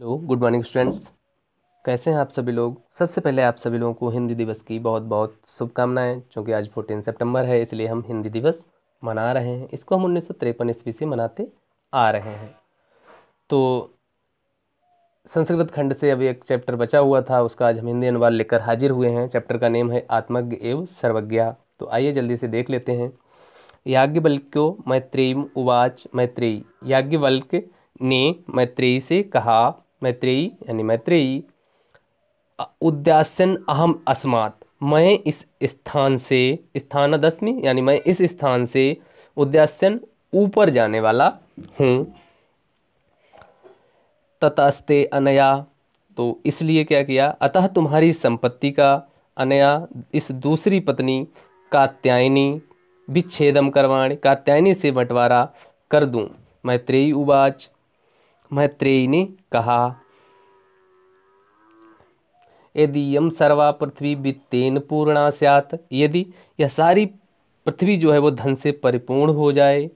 hello good morning students कैसे हैं आप सभी लोग सबसे पहले आप सभी लोगों को हिंदी दिवस की बहुत बहुत शुभकामनाएं क्योंकि आज फोर्टीन सितंबर है इसलिए हम हिंदी दिवस मना रहे हैं इसको हम उन्नीस सौ तिरपन ईस्वी से मनाते आ रहे हैं तो संस्कृत खंड से अभी एक चैप्टर बचा हुआ था उसका आज हम हिंदी अनुवाद लेकर हाजिर हुए हैं चैप्टर का नेम है आत्मज्ञ एवं सर्वज्ञा तो आइए जल्दी से देख लेते हैं याज्ञवल्क्यो मैत्रीम उवाच मैत्रेयी याज्ञवल्क्य ने मैत्रेय से कहा मैत्रेयी यानी मैत्रेयी उद्यासन अहम अस्मात् मैं इस स्थान से दशमी यानी मैं इस स्थान से उद्यासन ऊपर जाने वाला हूँ ततस्ते अनया तो इसलिए क्या किया अतः तुम्हारी संपत्ति का अनया इस दूसरी पत्नी कात्यायनी विच्छेदम करवाणी कात्यायनी से बंटवारा कर दूं मैत्रेयी उवाच मैत्रेयी ने कहा यदि यम सर्वा पृथ्वी वित्तेन पूर्णा सत यदि यह सारी पृथ्वी जो है वो धन से परिपूर्ण हो जाए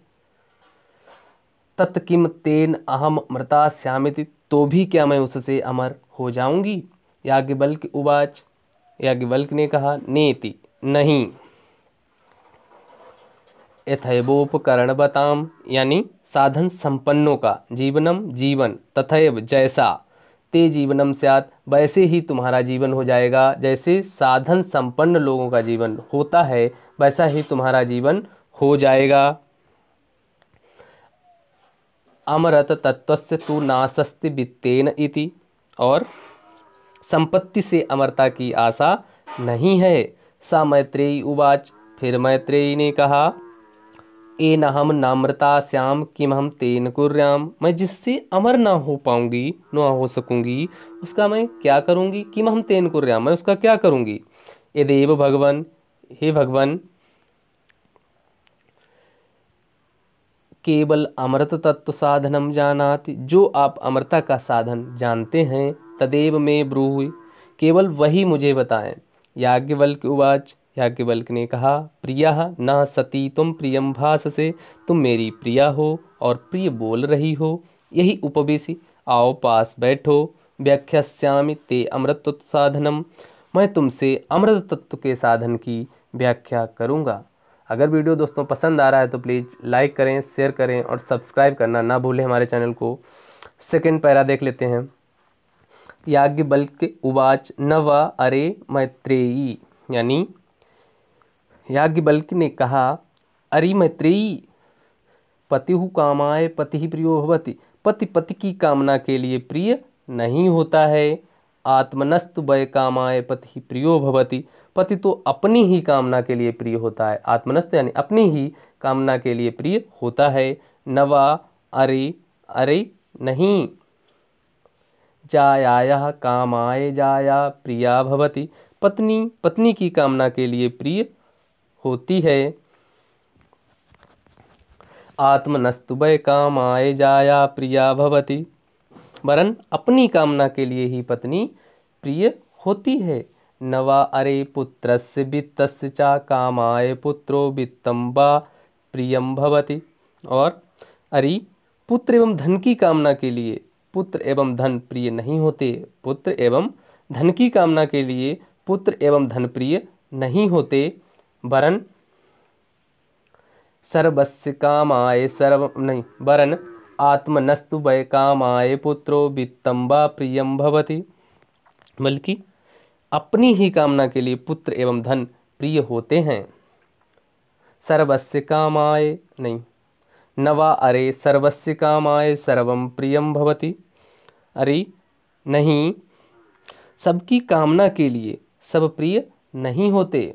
तत्किम तेन अहम मृता श्यामिति तो भी क्या मैं उससे अमर हो जाऊंगी याज्ञवल्क उवाच बल्क ने कहा नेति नहीं बताम यानी साधन संपन्नों का जीवनम जीवन तथैव जैसा ते जीवनम स्यात वैसे ही तुम्हारा जीवन हो जाएगा जैसे साधन संपन्न लोगों का जीवन होता है वैसा ही तुम्हारा जीवन हो जाएगा अमृत तत्व से तू नासस्ति वित्तेन इति और संपत्ति से अमरता की आशा नहीं है सा मैत्रेयी उवाच फिर मैत्रेयी ने कहा ए न हम नाम्रता श्याम किम हम तेन कुर्याम मैं जिससे अमर ना हो पाऊंगी ना हो सकूंगी उसका मैं क्या करूंगी किम हम तेन कुर्याम मैं उसका क्या करूंगी ये देव भगवान हे भगवान केवल अमृत तत्व साधनम जानात जो आप अमृता का साधन जानते हैं तदेव में ब्रूह केवल वही मुझे बताएं याज्ञवल्क्य उवाच याज्ञवल्क ने कहा प्रिया न सती तुम प्रियम भाष से तुम मेरी प्रिया हो और प्रिय बोल रही हो यही उपवेशी आओ पास बैठो व्याख्यास्यामी ते अमृत साधनम मैं तुमसे अमृत तत्व के साधन की व्याख्या करूँगा अगर वीडियो दोस्तों पसंद आ रहा है तो प्लीज़ लाइक करें शेयर करें और सब्सक्राइब करना ना भूलें हमारे चैनल को सेकेंड पैरा देख लेते हैं याज्ञ बल्क उवाच न व अरे मैत्रेयी यानी याज्ञवल्क्य ने कहा अरि मैत्रेयी हु कामाय पति प्रियो भवति पति पति की कामना के लिए प्रिय नहीं होता है आत्मनस्तु वय कामाय पति प्रियो भवति पति तो अपनी ही कामना के लिए प्रिय होता है आत्मनस्त यानी अपनी ही कामना के लिए प्रिय होता है नवा अरे अरे नहीं जाया कामाय जाया प्रिया भवति पत्नी पत्नी की कामना के लिए प्रिय होती है आत्मनस्तु आत्मनस्तुभय काम आए जाया प्रिया भवती वरन अपनी कामना के लिए ही पत्नी प्रिय होती है नवा अरे पुत्र से वित्त चा काम कामाय पुत्रो वित्तम वा प्रियम भवती और अरे पुत्र एवं धन की कामना के लिए पुत्र एवं धन प्रिय नहीं होते पुत्र एवं धन की कामना के लिए पुत्र एवं धन प्रिय नहीं होते वरन सर्वस्य काम आए सर्व नहीं वरन आत्मनस्तु वय काम आए पुत्रो वित्तम्बा प्रियम भवती बल्कि अपनी ही कामना के लिए पुत्र एवं धन प्रिय होते हैं सर्वस्य काम आए नहीं नवा अरे सर्वस्य काम आए सर्वम प्रियम भवती अरे नहीं सबकी कामना के लिए सब प्रिय नहीं होते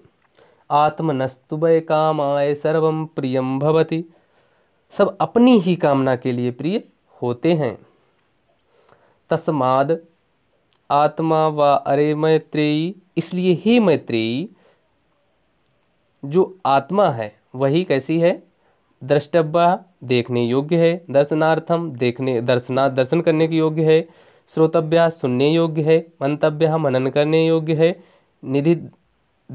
आत्मनस्तु वय काम आय सर्व प्रियम भवती सब अपनी ही कामना के लिए प्रिय होते हैं तस्माद आत्मा व अरे मैत्रेयी इसलिए हे मैत्रेयी जो आत्मा है वही कैसी है द्रष्टव्या देखने योग्य है दर्शनार्थम देखने दर्शना दर्शन करने के योग्य है श्रोतव्या सुनने योग्य है मंतव्य मनन करने योग्य है निधि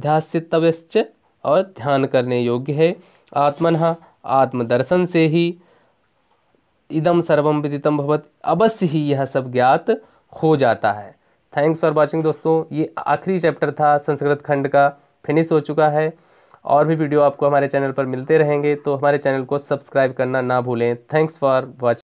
ध्यासितव्यश्च और ध्यान करने योग्य है आत्मन आत्मदर्शन से ही इदम सर्वम विदितम भवत अवश्य ही यह सब ज्ञात हो जाता है थैंक्स फॉर वाचिंग दोस्तों ये आखिरी चैप्टर था संस्कृत खंड का फिनिश हो चुका है और भी वीडियो आपको हमारे चैनल पर मिलते रहेंगे तो हमारे चैनल को सब्सक्राइब करना ना भूलें थैंक्स फॉर वॉचिंग